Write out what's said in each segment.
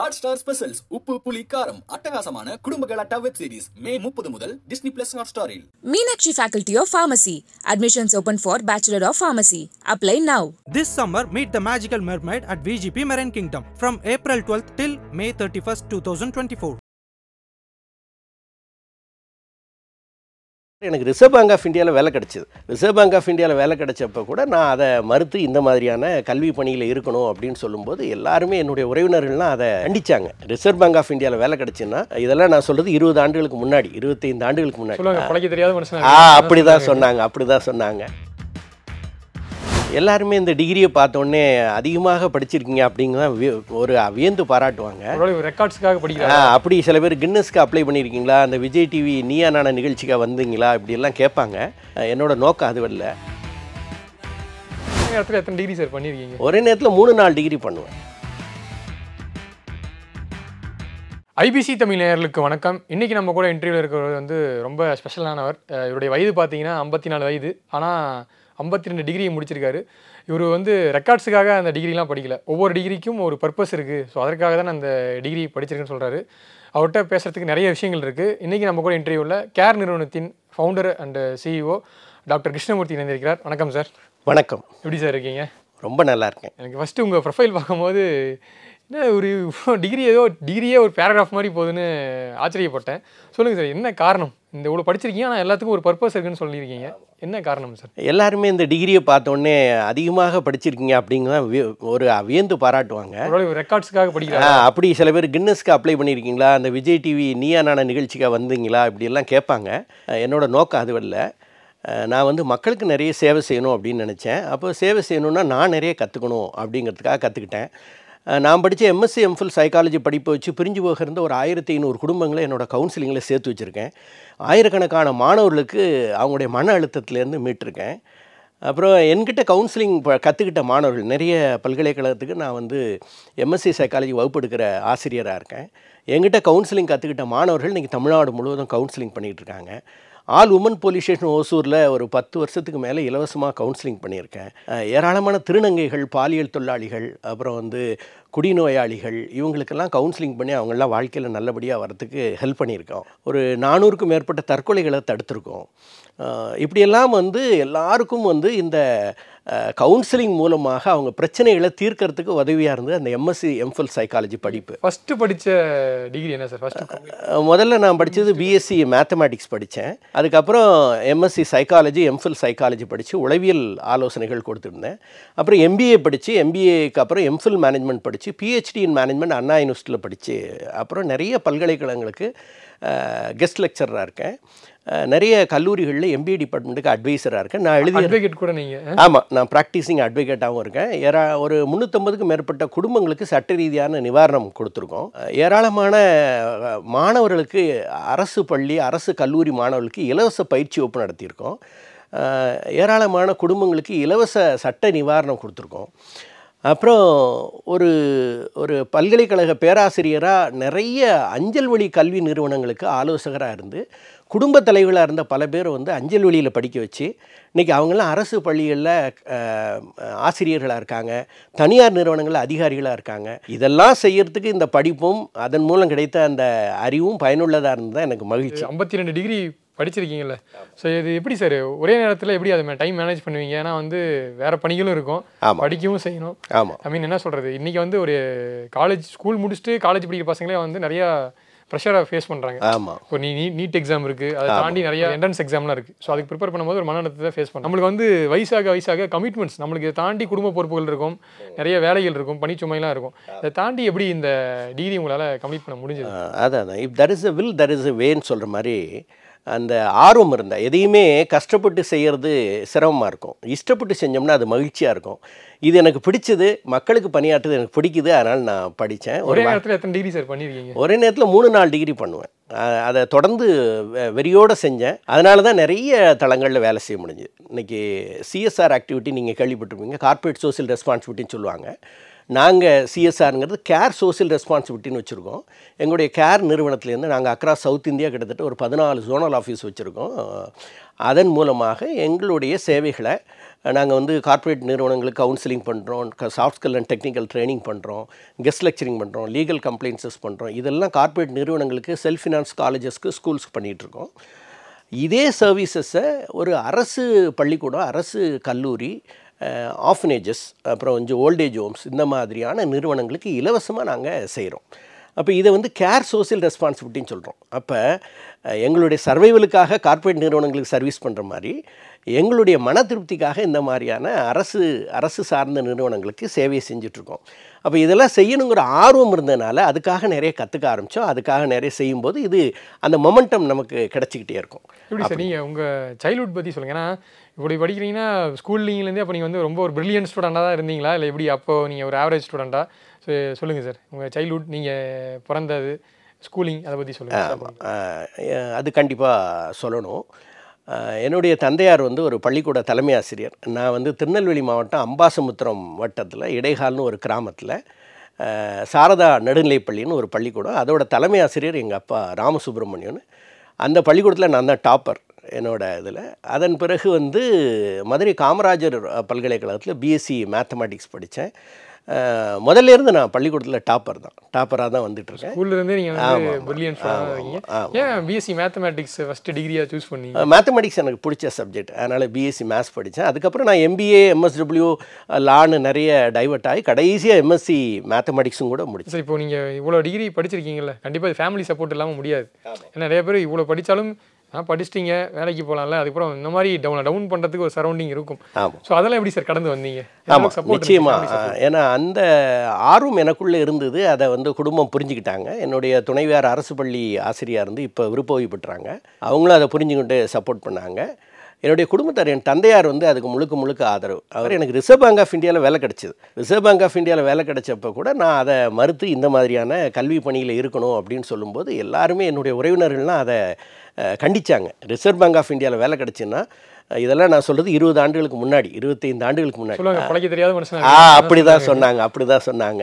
hot star specials உப்பு புலி காரம் அட்டகாசமான குடும்ப கலாட்டா வெப் சீரிஸ் மே முப்பது முதல் டிஸ்னி பிளஸ் ஹாட் ஸ்டாரில் Meenakshi faculty of pharmacy admissions open for bachelor of pharmacy apply now this summer meet the magical mermaid at VGP marine kingdom from April twelfth till May thirty first two thousand twenty four எனக்கு Reserve Bank of இந்தியாவில் வேலை கிடச்சிது reserve Bank of இந்தியாவில் வேலை கிடச்சப்போ கூட நான் அதை மறுத்து இந்த மாதிரியான கல்வி பணியில் இருக்கணும் அப்படின்னு சொல்லும்போது எல்லாருமே என்னுடைய உறவினர்கள்லாம் அதை கண்டிச்சாங்க ரிசர்வ் பேங்க் ஆஃப் இந்தியாவில் வேலை கிடச்சுன்னா இதெல்லாம் நான் சொல்கிறது இருபது ஆண்டுகளுக்கு முன்னாடி இருபத்தைந்து ஆண்டுகளுக்கு முன்னாடி அப்படி தான் சொன்னாங்க அப்படி தான் சொன்னாங்க எல்லாருமே இந்த டிகிரியை பார்த்தோடனே அதிகமாக படிச்சிருக்கீங்க அப்படிங்கிற ஒரு வியந்து பாராட்டுவாங்க ரெக்கார்ட்ஸ்க்காக படிக்கிறாங்க அப்படி சில பேர் கின்னஸ்க்கு அப்ளை பண்ணியிருக்கீங்களா அந்த விஜய் டிவி நீயா நான நிகழ்ச்சிக்காக வந்தீங்களா இப்படிலாம் கேட்பாங்க என்னோட நோக்கம் அது வரல நேரத்தில் எத்தனை டிகிரி சார் பண்ணியிருக்கீங்க ஒரே நேரத்தில் மூணு நாலு டிகிரி பண்ணுவேன் ஐபிசி தமிழ் நேயர்களுக்கு வணக்கம் இன்றைக்கி நம்ம கூட இன்டர்வியூவில் இருக்கிறது வந்து ரொம்ப ஸ்பெஷலானவர் இவருடைய வயது பார்த்தீங்கன்னா ஐம்பத்தி நாலு வயது ஆனால் ஐம்பத்தி ரெண்டு டிகிரியை முடிச்சிருக்காரு இவர் வந்து ரெக்கார்ட்ஸுக்காக அந்த டிகிரிலாம் படிக்கல ஒவ்வொரு டிகிரிக்கும் ஒரு பர்பஸ் இருக்குது ஸோ அதற்காக தான் அந்த டிகிரி படிச்சிருக்குன்னு சொல்கிறாரு அவர்கிட்ட பேசுகிறதுக்கு நிறைய விஷயங்கள் இருக்குது இன்றைக்கி நம்ம கூட இன்டர்வியூவில் கேர் நிறுவனத்தின் founder and CEO doctor Krishnamurthy இணைந்திருக்கிறார் வணக்கம் சார் வணக்கம் எப்படி சார் இருக்கீங்க ரொம்ப நல்லா இருக்கேன் எனக்கு ஃபஸ்ட்டு உங்கள் ப்ரொஃபைல் பார்க்கும்போது என்ன ஒரு டிகிரி ஏதோ டிகிரியே ஒரு பேராகிராஃப் மாதிரி போகுதுன்னு ஆச்சரியப்பட்டேன் சொல்லுங்கள் சார் என்ன காரணம் இந்த இவ்வளோ படிச்சிருக்கீங்க ஆனால் எல்லாத்துக்கும் ஒரு பர்பஸ் இருக்குன்னு சொல்லியிருக்கீங்க என்ன காரணம் சார் எல்லாருமே இந்த டிகிரியை பார்த்தோடனே அதிகமாக படிச்சிருக்கீங்க அப்படிங்கிற ஒரு வியந்து பாராட்டுவாங்க ரெக்கார்ட்ஸுக்காக படிக்கிறாங்க அப்படி சில பேர் கின்னஸ்க்கு அப்ளை பண்ணியிருக்கீங்களா அந்த விஜய் டிவி நீயானான நிகழ்ச்சிக்காக வந்தீங்களா இப்படியெல்லாம் கேட்பாங்க என்னோடய நோக்கம் அது இல்லை நான் வந்து மக்களுக்கு நிறைய சேவை செய்யணும் அப்படின்னு நினச்சேன் அப்போ சேவை செய்யணுன்னா நான் நிறைய கற்றுக்கணும் அப்படிங்கிறதுக்காக கற்றுக்கிட்டேன் நான் படித்த எம்எஸ்சி எம்ஃபில் சைக்காலஜி படிப்பை வச்சு பிரிஞ்சு போகிறந்த ஒரு ஆயிரத்தி ஐநூறு குடும்பங்களை என்னோடய கவுன்சிலிங்கில் சேர்த்து வச்சுருக்கேன் ஆயிரக்கணக்கான மாணவர்களுக்கு அவங்களுடைய மன அழுத்தத்துலேருந்து மீட்டிருக்கேன் அப்புறம் என்கிட்ட கவுன்சிலிங் கற்றுக்கிட்ட மாணவர்கள் நிறைய பல்கலைக்கழகத்துக்கு நான் வந்து எம்எஸ்சி சைக்காலஜி வகுப்பு எடுக்கிற ஆசிரியராக இருக்கேன் என்கிட்ட கவுன்சிலிங் கற்றுக்கிட்ட மாணவர்கள் இன்றைக்கி தமிழ்நாடு முழுவதும் கவுன்சிலிங் பண்ணிகிட்டு இருக்காங்க ஆல் உமன் போலீஸ் ஸ்டேஷன் ஓசூரில் ஒரு பத்து வருஷத்துக்கு மேலே இலவசமாக கவுன்சிலிங் பண்ணியிருக்கேன் ஏராளமான திருநங்கைகள் பாலியல் தொழிலாளிகள் அப்புறம் வந்து குடிநோயாளிகள் இவங்களுக்கெல்லாம் கவுன்சிலிங் பண்ணி அவங்களாம் வாழ்க்கையில் நல்லபடியாக வரத்துக்கு ஹெல்ப் பண்ணியிருக்கோம் ஒரு நானூறுக்கும் மேற்பட்ட தற்கொலைகளை தடுத்திருக்கோம் இப்படியெல்லாம் வந்து எல்லாருக்கும் வந்து இந்த கவுன்சிலிங் மூலமாக அவங்க பிரச்சனைகளை தீர்க்கறதுக்கு உதவியாக இருந்தது அந்த எம்எஸ்சி எம்ஃபில் சைக்காலஜி படிப்பு ஃபஸ்ட்டு படித்த டிகிரி என்ன சார் ஃபஸ்ட்டு முதல்ல நான் படித்தது பிஎஸ்சி மேத்தமேட்டிக்ஸ் படித்தேன் அதுக்கப்புறம் எம்எஸ்சி சைக்காலஜி எம்ஃபில் சைக்காலஜி படித்து உளவியல் ஆலோசனைகள் கொடுத்துருந்தேன் அப்புறம் எம்பிஏ படித்து எம்பிஏக்கு அப்புறம் எம்ஃபில் மேனேஜ்மெண்ட் படித்து பிஹெச்டி இன் மேனேஜ்மெண்ட் அண்ணா யூனிவர்சிட்டியில் படித்து அப்புறம் நிறைய பல்கலைக்கழகங்களுக்கு கெஸ்ட் லெக்சராக இருக்கேன் நிறைய கல்லூரிகளில் எம்பிஏ டிபார்ட்மெண்ட்டுக்கு அட்வைசராக இருக்கேன் நான் எழுதி அட்வொகேட் கூட நீங்கள் ஆமாம் நான் ப்ராக்டிஸிங் அட்வொகேட்டாகவும் இருக்கேன் ஏரா ஒரு முந்நூற்றம்பதுக்கும் மேற்பட்ட குடும்பங்களுக்கு சட்ட ரீதியான நிவாரணம் கொடுத்துருக்கோம் ஏராளமான மாணவர்களுக்கு அரசு பள்ளி அரசு கல்லூரி மாணவர்களுக்கு இலவச பயிற்சி வகுப்பு நடத்தியிருக்கோம் ஏராளமான குடும்பங்களுக்கு இலவச சட்ட நிவாரணம் கொடுத்துருக்கோம் அப்புறம் ஒரு ஒரு பல்கலைக்கழக பேராசிரியராக நிறைய அஞ்சல் வழி கல்வி நிறுவனங்களுக்கு ஆலோசகராக இருந்து குடும்ப தலைவர்களாக இருந்த பல பேர் வந்து அஞ்சல் வழியில் படிக்க வச்சு இன்றைக்கி அவங்களாம் அரசு பள்ளிகளில் ஆசிரியர்களாக இருக்காங்க தனியார் நிறுவனங்களில் அதிகாரிகளாக இருக்காங்க இதெல்லாம் செய்கிறதுக்கு இந்த படிப்பும் அதன் மூலம் கிடைத்த அந்த அறிவும் பயனுள்ளதாக இருந்தால் எனக்கு மகிழ்ச்சி ஐம்பத்தி ரெண்டு டிகிரி படிச்சிருக்கீங்கல்ல ஸோ இது எப்படி சார் ஒரே நேரத்தில் எப்படி அதை டைம் மேனேஜ் பண்ணுவீங்க ஏன்னா வந்து வேறு பணிகளும் இருக்கும் படிக்கவும் செய்யணும் ஆமாம் ஐ மீன் என்ன சொல்கிறது இன்றைக்கி வந்து ஒரு காலேஜ் ஸ்கூல் முடிச்சுட்டு காலேஜ் படிக்கிற பசங்களே வந்து நிறையா ப்ரெஷரை ஃபேஸ் பண்ணுறாங்க ஆமாம் இப்போ நீ நீட் எக்ஸாம் இருக்குது அதை தாண்டி நிறைய என்ட்ரன்ஸ் எக்ஸாம்லாம் இருக்குது ஸோ அதுக்கு ப்ரிப்பேர் பண்ணும்போது ஒரு மனநலத்தை ஃபேஸ் பண்ணும் நம்மளுக்கு வந்து வயசாக வயசாக கமிட்மெண்ட்ஸ் நம்மளுக்கு இதை தாண்டி குடும்ப பொறுப்புகள் இருக்கும் நிறைய வேலைகள் இருக்கும் பனிச்சுமையெல்லாம் இருக்கும் இதை தாண்டி எப்படி இந்த டிகிரி உங்களால் கம்ப்ளீட் பண்ண முடிஞ்சது அதான் if there is a will there is a வேன்னு சொல்கிற மாதிரி அந்த ஆர்வம் இருந்தால் எதையுமே கஷ்டப்பட்டு செய்கிறது சிரமமாக இருக்கும் இஷ்டப்பட்டு செஞ்சோம்னா அது மகிழ்ச்சியாக இருக்கும் இது எனக்கு பிடிச்சது மக்களுக்கு பணியாற்றுறது எனக்கு பிடிக்குது அதனால் நான் படித்தேன் ஒரே நேரத்தில் எத்தனை டிகிரி சார் பண்ணியிருக்கீங்க ஒரே நேரத்தில் மூணு நாலு டிகிரி பண்ணுவேன் அதை தொடர்ந்து வெறியோடு செஞ்சேன் அதனால தான் நிறைய தளங்களில் வேலை செய்ய முடிஞ்சுது இன்றைக்கி சிஎஸ்ஆர் ஆக்டிவிட்டி நீங்கள் கேள்விப்பட்டிருப்பீங்க கார்ப்பரேட் சோசியல் ரெஸ்பான்சிபிலிட்டின்னு சொல்லுவாங்க நாங்கள் சிஎஸ்ஆருங்கிறது கேர் சோசியல் ரெஸ்பான்சிபிலிட்டின்னு வச்சுருக்கோம் எங்களுடைய கேர் நிறுவனத்துலேருந்து நாங்கள் அக்ராஸ் சவுத் இந்தியா கிட்டத்தட்ட ஒரு பதினாலு ஜோனல் ஆஃபீஸ் வச்சுருக்கோம் அதன் மூலமாக எங்களுடைய சேவைகளை நாங்கள் வந்து கார்ப்பரேட் நிறுவனங்களுக்கு கவுன்சிலிங் பண்ணுறோம் soft skill and technical training பண்ணுறோம் கெஸ்ட் லெக்சரிங் பண்ணுறோம் லீகல் கம்ப்ளைன்ஸஸ் பண்ணுறோம் இதெல்லாம் கார்ப்பரேட் நிறுவனங்களுக்கு செல்ஃப் ஃபினான்ஸ் காலேஜஸ்க்கு ஸ்கூல்ஸ்க்கு பண்ணிகிட்ருக்கோம் இதே சர்வீசஸை ஒரு அரசு பள்ளிக்கூடம் அரசு கல்லூரி ஆஃபனேஜஸ் அப்புறம் கொஞ்சம் ஓல்டேஜ் ஹோம்ஸ் இந்த மாதிரியான நிறுவனங்களுக்கு இலவசமாக நாங்கள் செய்கிறோம் அப்போ இதை வந்து கேர் சோசியல் ரெஸ்பான்சிபிலிட்டின்னு சொல்கிறோம் அப்போ எங்களுடைய சர்வைவலுக்காக கார்ப்பரேட் நிறுவனங்களுக்கு சர்வீஸ் பண்ணுற மாதிரி எங்களுடைய மன திருப்திக்காக இந்த மாதிரியான அரசு அரசு சார்ந்த நிறுவனங்களுக்கு சேவையை செஞ்சிட்ருக்கோம் அப்போ இதெல்லாம் செய்யணுங்கிற ஆர்வம் இருந்ததுனால அதுக்காக நிறைய கற்றுக்க ஆரம்பித்தோம் அதுக்காக நிறைய செய்யும்போது இது அந்த மொமெண்டம் நமக்கு கிடச்சிக்கிட்டே இருக்கும் எப்படி சார் நீங்கள் உங்கள் சைல்ட்ஹுட் பற்றி சொல்லுங்கள் ஏன்னா இப்படி படிக்கிறீங்கன்னா ஸ்கூல்லிங்கிலேருந்தே அப்போ நீங்கள் வந்து ரொம்ப ஒரு பிரில்லியன்ட் ஸ்டூடெண்ட்டாக தான் இருந்தீங்களா இல்லை எப்படி அப்போது நீங்கள் ஒரு ஆவரேஜ் ஸ்டூடெண்ட்டாக சொல்லுங்கள் சார் உங்கள் சைல்ட்ஹுட் நீங்கள் பிறந்தது ஸ்கூலிங் அதை பற்றி சொல்லுங்கள் அது கண்டிப்பாக சொல்லணும் என்னுடைய தந்தையார் வந்து ஒரு பள்ளிக்கூட தலைமை ஆசிரியர் நான் வந்து திருநெல்வேலி மாவட்டம் அம்பாசமுத்திரம் வட்டத்தில் இடைகால்னு ஒரு கிராமத்தில் சாரதா நடுநிலைப்பள்ளின்னு ஒரு பள்ளிக்கூடம் அதோட தலைமை ஆசிரியர் எங்கள் அப்பா ராமசுப்ரமணியன் அந்த பள்ளிக்கூடத்தில் நான் தான் டாப்பர் என்னோடய இதில் அதன் பிறகு வந்து மதுரை காமராஜர் பல்கலைக்கழகத்தில் பிஎஸ்சி மேத்தமேட்டிக்ஸ் படித்தேன் முதல்ல இருந்து நான் பள்ளிக்கூடத்தில் டாப்பர் தான் டாப்பராக தான் வந்துட்டு இருக்கேன் இருந்தே நீங்கள் ஏன் பிஎஸ்சி மேத்தமேட்டிக்ஸ் ஃபஸ்ட்டு டிகிரியாக சூஸ் பண்ணி மேத்தமெட்டிக்ஸ் எனக்கு பிடிச்ச சப்ஜெக்ட் அதனால் பிஎஸ்சி மேத்ஸ் படித்தேன் அதுக்கப்புறம் நான் எம்பிஏ எம்எஸ்டபிள்யூ லான்னு நிறைய டைவர்ட் ஆகி கடைசியாக எம்எஸ்சி மேத்தமெட்டிக்ஸும் கூட முடிச்சு இப்போ நீங்கள் இவ்வளோ டிகிரி படிச்சிருக்கீங்களா கண்டிப்பாக ஃபேமிலி சப்போர்ட் இல்லாமல் முடியாது நிறைய பேர் இவ்வளோ படித்தாலும் நான் படிச்சிட்டிங்க வேலைக்கு போகலாம்ல அதுக்கப்புறம் இந்த மாதிரி டவுன் டவுன் பண்ணுறதுக்கு ஒரு சரௌண்டிங் இருக்கும் ஸோ அதெல்லாம் எப்படி சார் கடந்து வந்தீங்க ஆமாம் நிச்சயமா ஏன்னா அந்த ஆர்வம் எனக்குள்ளே இருந்தது அதை வந்து குடும்பம் புரிஞ்சுக்கிட்டாங்க என்னுடைய துணைவியார் அரசு பள்ளி ஆசிரியாக இருந்து இப்போ விருப்ப ஓய்வு பெற்றாங்க அவங்களும் அதை புரிஞ்சுக்கிட்டு சப்போர்ட் பண்ணாங்க என்னுடைய குடும்பத்தார் என் தந்தையார் வந்து அதுக்கு முழுக்க முழுக்க ஆதரவு அவர் எனக்கு ரிசர்வ் பேங்க் ஆஃப் இந்தியாவில் வேலை கிடச்சிது ரிசர்வ் பேங்க் ஆஃப் இந்தியாவில் வேலை கிடச்சப்ப கூட நான் அதை மறுத்து இந்த மாதிரியான கல்வி பணியில் இருக்கணும் அப்படின்னு சொல்லும்போது எல்லாருமே என்னுடைய உறவினர்கள்லாம் அதை கண்டித்தாங்க ரிசர்வ் பேங்க் ஆஃப் இந்தியாவில் வேலை கிடச்சுன்னா இதெல்லாம் நான் சொல்கிறது இருபது ஆண்டுகளுக்கு முன்னாடி இருபத்தைந்து ஆண்டுகளுக்கு முன்னாடி தெரியாத மனுஷன் ஆ அப்படி தான் சொன்னாங்க அப்படி தான் சொன்னாங்க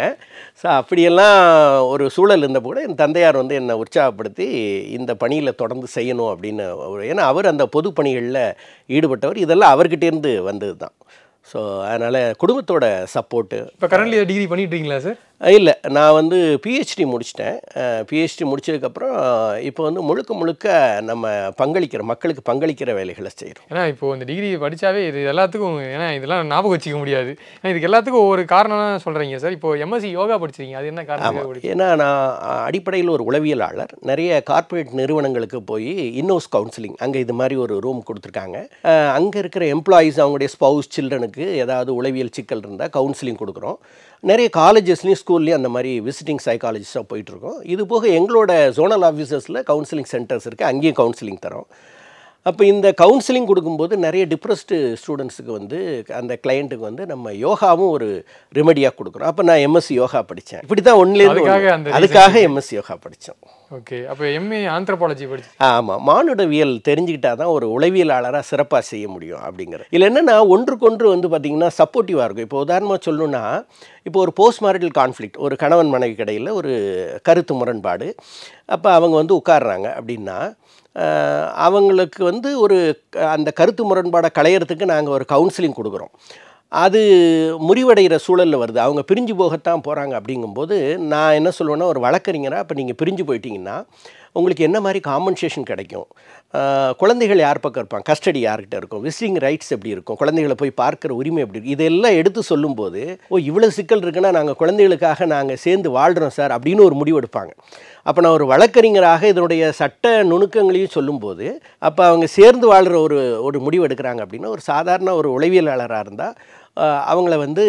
ஸோ அப்படியெல்லாம் ஒரு சூழல் இருந்த கூட என் தந்தையார் வந்து என்னை உற்சாகப்படுத்தி இந்த பணியில் தொடர்ந்து செய்யணும் அப்படின்னு ஏன்னா அவர் அந்த பொது பணிகளில் ஈடுபட்டவர் இதெல்லாம் அவர்கிட்டேருந்து வந்தது தான் ஸோ அதனால் குடும்பத்தோட சப்போர்ட்டு இப்போ கரண்ட்லி டிகிரி பண்ணிட்டுருக்கீங்களா சார் இல்லை நான் வந்து பிஹெச்டி முடிச்சிட்டேன் பிஹெச்டி முடிச்சதுக்கப்புறம் இப்போ வந்து முழுக்க முழுக்க நம்ம பங்களிக்கிற மக்களுக்கு பங்களிக்கிற வேலைகளை செய்கிறோம் ஏன்னா இப்போ இந்த டிகிரி படித்தாவே இது எல்லாத்துக்கும் ஏன்னா இதெல்லாம் ஞாபகம் வச்சுக்க முடியாது ஏன்னா இதுக்கு எல்லாத்துக்கும் ஒவ்வொரு காரணம் சொல்கிறீங்க சார் இப்போ எம்எஸ்சி யோகா படிச்சிருக்கீங்க அது என்ன காரணம் ஏன்னா நான் அடிப்படையில் ஒரு உளவியலாளர் நிறைய கார்ப்பரேட் நிறுவனங்களுக்கு போய் இன்னோஸ் கவுன்சிலிங் அங்கே இது மாதிரி ஒரு ரூம் கொடுத்துருக்காங்க அங்கே இருக்கிற எம்ப்ளாயீஸ் அவங்களுடைய ஸ்பவுஸ் சில்ட்ரனுக்கு ஏதாவது உளவியல் சிக்கல் இருந்தால் கவுன்சிலிங் கொடுக்குறோம் நிறைய காலேஜஸ்லேயும் ஸ்கூல்லேயும் அந்த மாதிரி விசிட்டிங் சைக்காலஜிஸ்டாக போயிட்டுருக்கோம் இது போக எங்களோட ஜோனல் ஆஃபீஸர்ஸில் கவுன்சிலிங் சென்டர்ஸ் இருக்குது அங்கேயும் கவுன்சிலிங் தரோம் அப்போ இந்த கவுன்சிலிங் கொடுக்கும்போது நிறைய டிப்ரெஸ்டு ஸ்டூடெண்ட்ஸுக்கு வந்து அந்த கிளையண்ட்டுக்கு வந்து நம்ம யோகாவும் ஒரு ரெமடியாக கொடுக்குறோம் அப்போ நான் எம்எஸ்சி யோகா படித்தேன் இப்படி தான் ஒன்லேருந்து அதுக்காக எம்எஸ்சி யோகா படித்தோம் ஓகே அப்போ எம்ஏ ஆந்த்ரபாலஜி படிச்சு ஆமாம் மானுடவியல் தெரிஞ்சுக்கிட்டா தான் ஒரு உளவியலாளராக சிறப்பாக செய்ய முடியும் அப்படிங்கிற இல்லை என்னென்னா ஒன்றுக்கொன்று வந்து பார்த்திங்கன்னா சப்போர்ட்டிவாக இருக்கும் இப்போ உதாரணமாக சொல்லணுன்னா இப்போ ஒரு போஸ்ட் மேரிட்டல் கான்ஃப்ளிக்ட் ஒரு கணவன் மனைவி கடையில் ஒரு கருத்து முரண்பாடு அப்போ அவங்க வந்து உட்காடுறாங்க அப்படின்னா அவங்களுக்கு வந்து ஒரு அந்த கருத்து முரண்பாடை களையிறதுக்கு நாங்கள் ஒரு கவுன்சிலிங் கொடுக்குறோம் அது முறிவடைகிற சூழலில் வருது அவங்க பிரிஞ்சு போகத்தான் போகிறாங்க அப்படிங்கும்போது நான் என்ன சொல்லுவேன்னா ஒரு வழக்கறிஞராக இப்போ நீங்கள் பிரிஞ்சு போயிட்டீங்கன்னா உங்களுக்கு என்ன மாதிரி காம்பன்சேஷன் கிடைக்கும் குழந்தைகள் யார் பக்கம் இருப்பாங்க கஸ்டடி யார்கிட்ட இருக்கும் விசிட்டிங் ரைட்ஸ் எப்படி இருக்கும் குழந்தைகளை போய் பார்க்குற உரிமை எப்படி இருக்கும் இதெல்லாம் எடுத்து சொல்லும்போது ஓ இவ்வளோ சிக்கல் இருக்குன்னா நாங்கள் குழந்தைகளுக்காக நாங்கள் சேர்ந்து வாழ்கிறோம் சார் அப்படின்னு ஒரு முடிவு எடுப்பாங்க அப்போ நான் ஒரு வழக்கறிஞராக இதனுடைய சட்ட நுணுக்கங்களையும் சொல்லும்போது அப்போ அவங்க சேர்ந்து வாழ்கிற ஒரு ஒரு முடிவு எடுக்கிறாங்க அப்படின்னா ஒரு சாதாரண ஒரு உளவியலாளராக இருந்தால் அவங்கள வந்து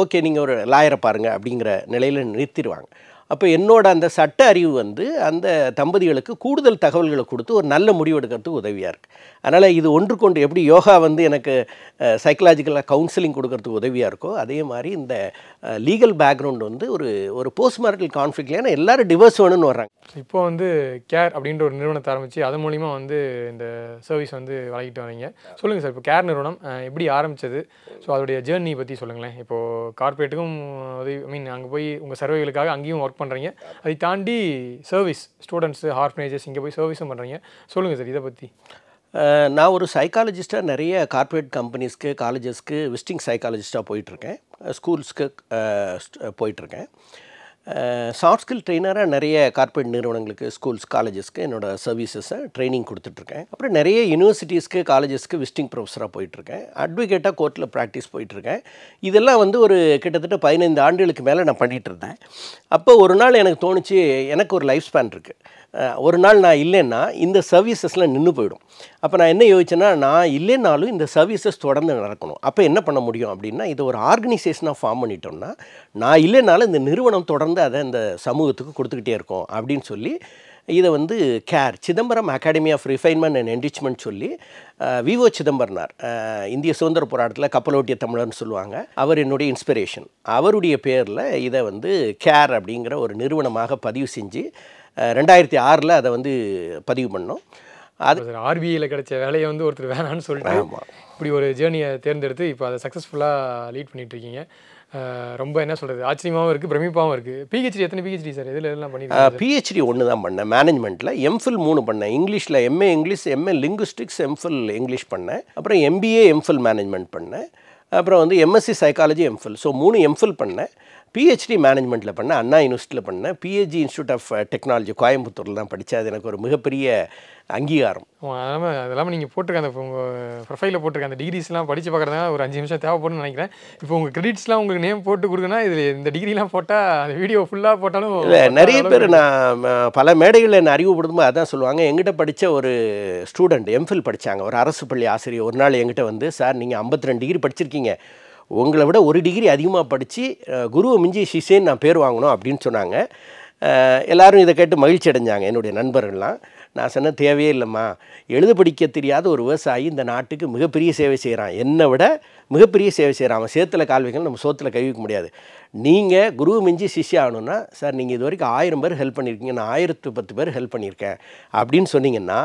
ஓகே நீங்கள் ஒரு லாயரை பாருங்கள் அப்படிங்கிற நிலையில் நிறுத்திடுவாங்க அப்போ என்னோட அந்த சட்ட அறிவு வந்து அந்த தம்பதிகளுக்கு கூடுதல் தகவல்களை கொடுத்து ஒரு நல்ல முடிவு எடுக்கிறதுக்கு உதவியாக இருக்குது அதனால் இது ஒன்று கொண்டு எப்படி யோகா வந்து எனக்கு சைக்கலாஜிக்கலாக கவுன்சிலிங் கொடுக்கறதுக்கு உதவியாக இருக்கோ அதே மாதிரி இந்த லீகல் பேக்ரவுண்ட் வந்து ஒரு ஒரு போஸ்ட் மார்க்கெட் கான்ஃப்ளிக்ட் ஏன்னா எல்லோரும் டிவர்ஸ் வேணும்னு வர்றாங்க இப்போ வந்து கேர் அப்படின்ற ஒரு நிறுவனத்தை ஆரம்பித்து அது மூலிமா வந்து இந்த சர்வீஸ் வந்து வழங்கிட்டு வரீங்க சொல்லுங்கள் சார் இப்போ கேர் நிறுவனம் எப்படி ஆரம்பித்தது ஸோ அதோடைய ஜேர்னி பற்றி சொல்லுங்களேன் இப்போது கார்பரேட்டுக்கும் உதவி ஐ மீன் அங்கே போய் உங்கள் சர்வைகளுக்காக அங்கேயும் ஒர்க் ஒர்க் பண்ணுறீங்க அதை தாண்டி சர்வீஸ் ஸ்டூடெண்ட்ஸு ஆர்ஃபனேஜஸ் இங்கே போய் சர்வீஸும் பண்ணுறீங்க சொல்லுங்கள் சார் இதை பற்றி நான் ஒரு சைக்காலஜிஸ்ட்டாக நிறைய கார்ப்பரேட் கம்பெனிஸ்க்கு காலேஜஸ்க்கு விசிட்டிங் சைக்காலஜிஸ்ட்டாக போயிட்டுருக்கேன் ஸ்கூல்ஸ்க்கு போயிட்டுருக்கேன் சாஃப்ட் ஸ்கில் ட்ரெயினராக நிறைய கார்ப்பரேட் நிறுவனங்களுக்கு ஸ்கூல்ஸ் காலேஜஸ்க்கு என்னோடய சர்வீசஸை ட்ரைனிங் கொடுத்துட்ருக்கேன் அப்புறம் நிறைய யூனிவர்சிட்டிஸ்க்கு காலேஜஸ்க்கு விசிட்டிங் ப்ரொஃபஸராக போயிட்டுருக்கேன் அட்வொகேட்டாக கோர்ட்டில் ப்ராக்டிஸ் போயிட்டுருக்கேன் இதெல்லாம் வந்து ஒரு கிட்டத்தட்ட பதினைந்து ஆண்டுகளுக்கு மேலே நான் பண்ணிகிட்டு இருந்தேன் அப்போ ஒரு நாள் எனக்கு தோணுச்சு எனக்கு ஒரு லைஃப் ஸ்பேன் இருக்குது ஒரு நாள் நான் இல்லைன்னா இந்த சர்வீசஸ்லாம் நின்று போயிடும் அப்போ நான் என்ன யோசிச்சேன்னா நான் இல்லைனாலும் இந்த சர்வீசஸ் தொடர்ந்து நடக்கணும் அப்போ என்ன பண்ண முடியும் அப்படின்னா இதை ஒரு ஆர்கனைசேஷனாக ஃபார்ம் பண்ணிட்டோம்னா நான் இல்லைனாலும் இந்த நிறுவனம் தொடர்ந்து வந்து அதை இந்த சமூகத்துக்கு கொடுத்துக்கிட்டே இருக்கோம் அப்படின்னு சொல்லி இதை வந்து care Chidambaram academy of refinement and enrichment சொல்லி விவோ சிதம்பரனார் இந்திய சுதந்திர போராட்டத்தில் கப்பலோட்டிய தமிழர்னு சொல்லுவாங்க அவர் என்னுடைய இன்ஸ்பிரேஷன் அவருடைய பேரில் இதை வந்து கேர் அப்படிங்கிற ஒரு நிறுவனமாக பதிவு செஞ்சு ரெண்டாயிரத்தி ஆறில் அதை வந்து பதிவு பண்ணோம் அது ஆர்பிஐயில் கிடைச்ச வேலையை வந்து ஒருத்தர் வேணான்னு சொல்லிட்டு இப்படி ஒரு ஜேர்னியை தேர்ந்தெடுத்து இப்போ அதை சக்ஸஸ்ஃபுல்லாக லீட் பண்ணிகிட்ருக்கீங்க ரொம்ப என்ன சொல்கிறது ஆச்சரியமாகவும் இருக்குது பிரமிப்பாகவும் இருக்குது பிஹெச்டி எத்தனை பிஹெச்டி சார் இதில் எல்லாம் பண்ணி பிஹெச்டி ஒன்று தான் பண்ணேன் மேனேஜ்மெண்ட்டில் எம்ஃபில் மூணு பண்ணேன் இங்கிலீஷில் MA English MA linguistics MPhil English பண்ணேன் அப்புறம் எம்பிஏ எம்ஃபில் மேனேஜ்மெண்ட் பண்ணேன் அப்புறம் வந்து எம்எஸ்சி சைக்காலஜி எம்ஃபில் ஸோ மூணு எம்ஃபில் பண்ணேன் பிஹெச்டி மேனேஜ்மெண்ட்டில் பண்ணேன் அண்ணா யூனிவர்சிட்டியில் பண்ணேன் பிஹெச்டி இன்ஸ்டியூட் ஆஃப் டெக்னாலஜி கோயம்புத்தூரில் தான் படித்தேன் அது எனக்கு ஒரு மிகப்பெரிய அங்கீகாரம் அது இல்லாமல் நீங்கள் போட்டிருக்க அந்த உங்கள் ப்ரொஃபைலில் போட்டிருக்க அந்த டிகிரிஸ்லாம் படித்து பார்க்குறதா ஒரு அஞ்சு நிமிஷம் தேவைப்படும்னு நினைக்கிறேன் இப்போ உங்கள் கிரெடிட்ஸ்லாம் உங்களுக்கு நேம் போட்டு கொடுக்குன்னா இதில் இந்த டிகிரிலாம் போட்டால் அந்த வீடியோ ஃபுல்லாக போட்டாலும் இல்லை நிறைய பேர் நான் பல மேடைகளில் என்ன அறிவுப்படுத்தும்போது அதான் சொல்லுவாங்க எங்கிட்ட படித்த ஒரு ஸ்டூடெண்ட் எம்ஃபில் படித்தாங்க ஒரு அரசு பள்ளி ஆசிரியர் ஒரு நாள் எங்கிட்ட வந்து சார் நீங்கள் ஐம்பத்தி ரெண்டு டிகிரி படிச்சிருக்கீங்க உங்களை விட ஒரு டிகிரி அதிகமாக படித்து குருவை மிஞ்சி சிஷேன்னு நான் பேர் வாங்கணும் அப்படின்னு சொன்னாங்க எல்லோரும் இதை கேட்டு மகிழ்ச்சி அடைஞ்சாங்க என்னுடைய நண்பர்கள்லாம் நான் சொன்ன தேவையே இல்லைம்மா எழுத படிக்க தெரியாத ஒரு விவசாயி இந்த நாட்டுக்கு மிகப்பெரிய சேவை செய்கிறான் என்னை விட மிகப்பெரிய சேவை செய்கிறான் அவன் சேத்துல கால்வைகள் நம்ம சோத்தில் கைவிக்க முடியாது நீங்கள் குரு மிஞ்சி சிஷ்யா ஆகணும்னா சார் நீங்கள் இது வரைக்கும் ஆயிரம் பேர் ஹெல்ப் பண்ணியிருக்கீங்க நான் ஆயிரத்து பத்து பேர் ஹெல்ப் பண்ணியிருக்கேன் அப்படின்னு சொன்னீங்கன்னா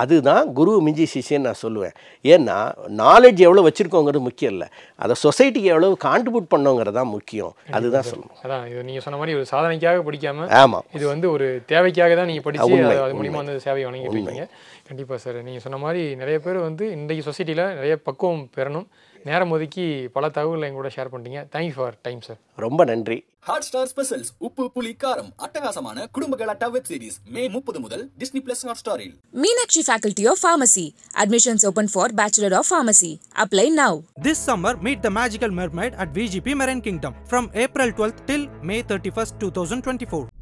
அதுதான் குரு மிஞ்சி சிஷ்யன்னு நான் சொல்லுவேன் ஏன்னா நாலேஜ் எவ்வளோ வச்சுருக்கோங்கிறது முக்கியம் இல்லை அதை சொசைட்டிக்கு எவ்வளோ கான்ட்ரிபியூட் பண்ணோங்கிறது தான் முக்கியம் அதுதான் சொல்லணும் அதான் இது நீங்கள் சொன்ன மாதிரி ஒரு சாதனைக்காக படிக்காம ஆமாம் இது வந்து ஒரு தேவைக்காக தான் நீங்கள் படிச்சு அது மூலியமாக வந்து சேவை வழங்கிட்டு இருக்கீங்க கண்டிப்பாக சார் நீங்கள் சொன்ன மாதிரி நிறைய பேர் வந்து இன்றைக்கு சொசைட்டியில் நிறைய பக்குவம் பெறணும் நேரம் ஒதுக்கி பல தகவல்களை கூட ஷேர் பண்ணிட்டீங்க யூ ஃபார் டைம் சார் ரொம்ப நன்றி ஹாட் ஸ்டார் ஸ்பெஷல்ஸ் உப்பு புலி காரம் அட்டகாசமான குடும்ப கலாட்டா வெப் சீரிஸ் மே முப்பது முதல் டிஸ்னி பிளஸ் ஹாட் ஸ்டாரில் Meenakshi faculty of pharmacy admissions open for bachelor of pharmacy apply now this summer meet the magical mermaid at VGP marine kingdom from April twelfth till May thirty first two thousand twenty four